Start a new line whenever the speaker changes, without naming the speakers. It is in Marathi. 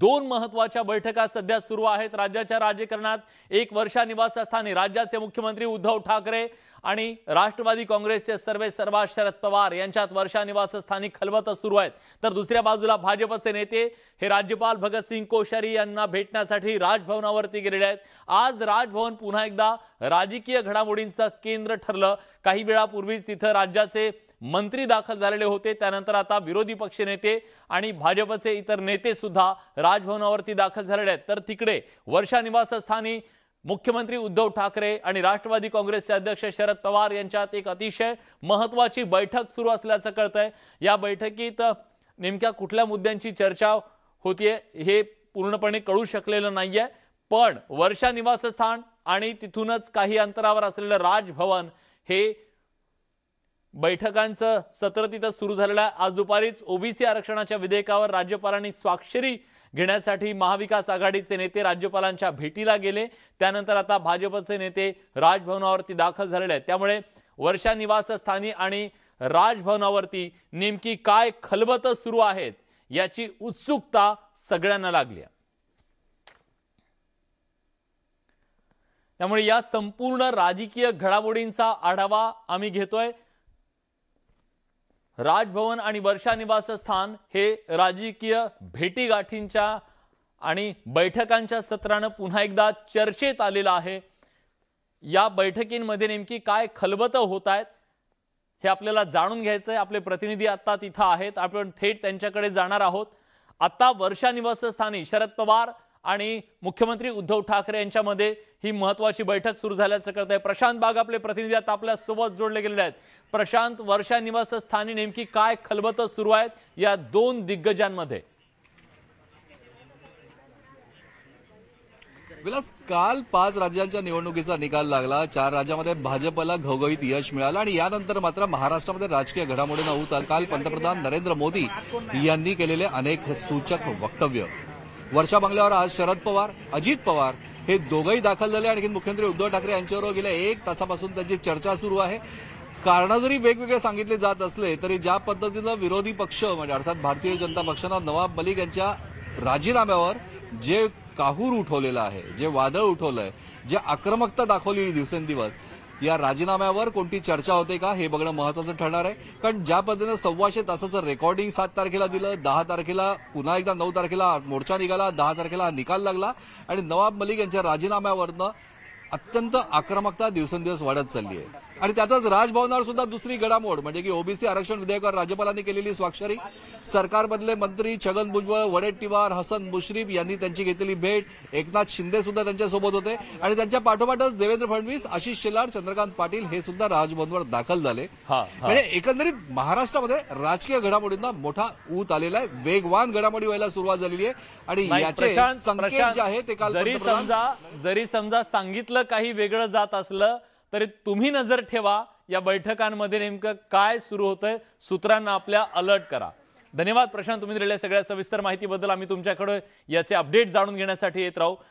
दोन महत्वाच्या बैठका सध्या सुरू आहेत राज्याच्या राजकारणात एक वर्षा निवासस्थानी राज्याचे मुख्यमंत्री उद्धव ठाकरे आणि राष्ट्रवादी काँग्रेसचे सर्वे सर्वा शरद पवार यांच्यात वर्षा निवासस्थानी खलबत सुरू आहेत तर दुसऱ्या बाजूला भाजपचे नेते हे राज्यपाल भगतसिंग कोश्यारी यांना भेटण्यासाठी राजभवनावरती गेलेले आहेत आज राजभवन पुन्हा एकदा राजकीय घडामोडींचं केंद्र ठरलं काही वेळापूर्वीच तिथं राज्याचे मंत्री दाखल झालेले होते त्यानंतर आता विरोधी पक्ष नेते आणि भाजपचे इतर नेते सुद्धा राजभवनावरती दाखल झालेले आहेत तर तिकडे वर्षा निवासस्थानी मुख्यमंत्री उद्धव ठाकरे आणि राष्ट्रवादी काँग्रेसचे अध्यक्ष शरद पवार यांच्यात एक अतिशय महत्त्वाची बैठक सुरू असल्याचं आहे या बैठकीत नेमक्या कुठल्या मुद्द्यांची चर्चा होतीये हे पूर्णपणे कळू शकलेलं नाहीये पण वर्षा निवासस्थान आणि तिथूनच काही अंतरावर असलेलं राजभवन हे बैठकांचं सत्र तिथं सुरू झालेलं आहे आज दुपारीच ओबीसी आरक्षणाच्या विधेयकावर राज्यपालांनी स्वाक्षरी घेण्यासाठी महाविकास आघाडीचे नेते राज्यपालांच्या भेटीला गेले त्यानंतर आता भाजपचे नेते राजभवनावरती दाखल झालेले आहेत त्यामुळे वर्षा निवासस्थानी आणि राजभवनावरती नेमकी काय खलबत सुरू आहेत याची उत्सुकता सगळ्यांना लागली आहे त्यामुळे या संपूर्ण राजकीय घडामोडींचा आढावा आम्ही घेतोय राजभवन आणि वर्षा निवासस्थान हे राजकीय भेटीगाठींच्या आणि बैठकांच्या सत्रानं पुन्हा एकदा चर्चेत आलेलं आहे या बैठकींमध्ये नेमकी काय खलबतं होत आहेत हे आपल्याला जाणून घ्यायचं आहे आपले प्रतिनिधी आत्ता तिथं आहेत आपण थेट त्यांच्याकडे जाणार आहोत आत्ता वर्षा निवासस्थानी शरद पवार आणि मुख्यमंत्री उद्धव ठाकरे यांच्यामध्ये ही महत्वाची बैठक सुरू झाल्याचं कळत आहे प्रशांत बाग आपले प्रतिनिधी आता आपल्या सोबत जोडले गेलेले आहेत प्रशांत वर्षा निवासस्थानी नेमकी काय खलबत सुरू आहेत या दोन दिग्गजांमध्ये विलास काल पाच राज्यांच्या निवडणुकीचा निकाल
लागला चार राज्यामध्ये भाजपला घवघवीत यश मिळालं आणि यानंतर मात्र महाराष्ट्रामध्ये राजकीय घडामोडीनं होता काल पंतप्रधान नरेंद्र मोदी यांनी केलेले अनेक सूचक वक्तव्य वर्षा बंगल्यावर आज शरद पवार अजित पवार हे दोघंही दाखल झाले आणखी मुख्यमंत्री उद्धव ठाकरे यांच्यावर गेल्या एक तासापासून त्यांची चर्चा सुरू आहे कारणं जरी वेगवेगळे सांगितले जात असले तरी ज्या पद्धतीनं विरोधी पक्ष म्हणजे अर्थात भारतीय जनता पक्षानं नवाब मलिक यांच्या राजीनाम्यावर जे काहूर उठवलेलं आहे जे वादळ उठवलं आहे जे आक्रमकता दाखवली दिवसेंदिवस या राजीनाम्यावर कोणती चर्चा होते का हे बघणं महत्वाचं ठरणार आहे कारण ज्या पद्धतीनं सव्वाशे तासाचं रेकॉर्डिंग सात तारखेला दिलं दहा तारखेला पुन्हा एकदा नऊ तारखेला मोर्चा निघाला दहा तारखेला निकाल लागला आणि नवाब मलिक यांच्या राजीनाम्यावरनं अत्यंत आक्रमकता दिवसेंदिवस वाढत चालली आहे आणि त्यातच राजभवनावर सुद्धा दुसरी घडामोड म्हणजे की ओबीसी आरक्षण विधेयकावर राज्यपालांनी केलेली स्वाक्षरी सरकारमधले मंत्री छगन भुजबळ वडेट्टीवार हसन मुश्रीफ यांनी त्यांची घेतलेली भेट एकनाथ शिंदे सुद्धा त्यांच्यासोबत होते आणि त्यांच्या पाठोपाठच देवेंद्र फडणवीस आशिष शेलार चंद्रकांत पाटील हे सुद्धा राजभवनवर दाखल झाले म्हणजे एकंदरीत महाराष्ट्रामध्ये राजकीय घडामोडींना मोठा ऊत आलेला आहे वेगवान घडामोडी व्हायला सुरुवात झालेली आहे आणि याचे संकेत जे आहे ते काल जरी समजा
जरी समजा सांगितलं काही वेगळं जात असलं तरी तुम्ही नजर ठेवा या बैठकांमध्ये नेमकं काय सुरू होतंय सूत्रांना आपल्या अलर्ट करा धन्यवाद प्रशांत तुम्ही दिलेल्या सगळ्या सविस्तर माहितीबद्दल आम्ही तुमच्याकडे याचे अपडेट जाणून घेण्यासाठी येत राहू